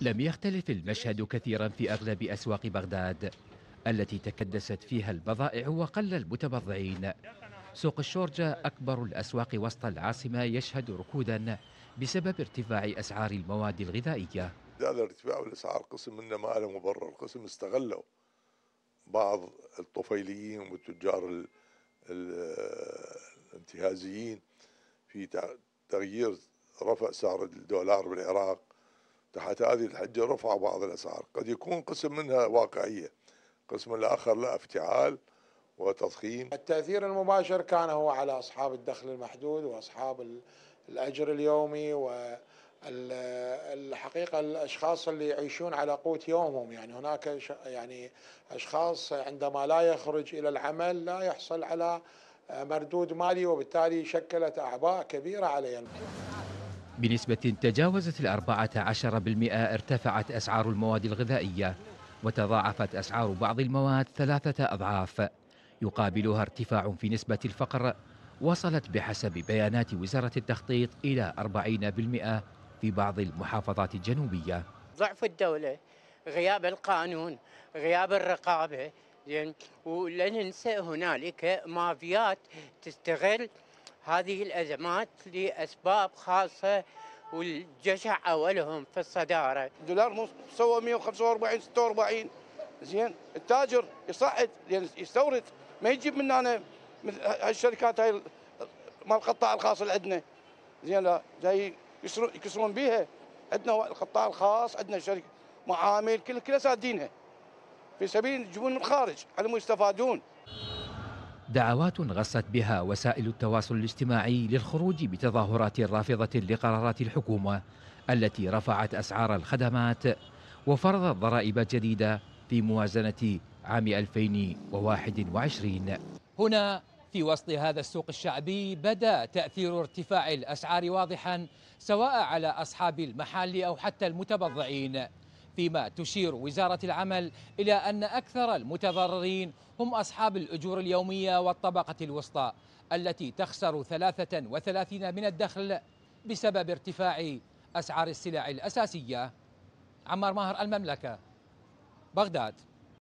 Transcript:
لم يختلف المشهد كثيرا في أغلب أسواق بغداد التي تكدست فيها البضائع وقل المتبضعين سوق الشورجة أكبر الأسواق وسط العاصمة يشهد ركودا بسبب ارتفاع أسعار المواد الغذائية هذا ارتفاع الأسعار قسم منه ما له مبرر قسم استغلوا بعض الطفيليين والتجار الانتهازيين في تغيير رفع سعر الدولار بالعراق تحت هذه الحجة رفع بعض الأسعار قد يكون قسم منها واقعية قسم الآخر لا افتعال وتضخيم التأثير المباشر كان هو على أصحاب الدخل المحدود وأصحاب الأجر اليومي و الحقيقة الأشخاص اللي يعيشون على قوت يومهم يعني هناك يعني أشخاص عندما لا يخرج إلى العمل لا يحصل على مردود مالي وبالتالي شكلت أعباء كبيرة علينا بنسبة تجاوزت الأربعة عشر بالمئة ارتفعت أسعار المواد الغذائية وتضاعفت أسعار بعض المواد ثلاثة أضعاف يقابلها ارتفاع في نسبة الفقر وصلت بحسب بيانات وزارة التخطيط إلى 40% في بعض المحافظات الجنوبية ضعف الدولة غياب القانون غياب الرقابة ولا ننسى هنالك مافيات تستغل هذه الأزمات لأسباب خاصة والجشع أولهم في الصدارة دولار مو سوى 145 46 زين التاجر يصعد يعني يستورد ما يجيب من أنا مثل هالشركات هاي مال القطاع الخاص اللي عندنا زين لا جاي يكسرون بيها عندنا القطاع الخاص عندنا شركه معامل كل كلها سادينها في سبيل يجيبون من الخارج على يستفادون دعوات غصت بها وسائل التواصل الاجتماعي للخروج بتظاهرات رافضة لقرارات الحكومة التي رفعت أسعار الخدمات وفرضت ضرائب جديدة في موازنة عام 2021 هنا في وسط هذا السوق الشعبي بدا تاثير ارتفاع الاسعار واضحا سواء على اصحاب المحال او حتى المتبضعين فيما تشير وزارة العمل إلى أن أكثر المتضررين هم أصحاب الأجور اليومية والطبقة الوسطى التي تخسر 33 من الدخل بسبب ارتفاع أسعار السلع الأساسية عمار ماهر المملكة بغداد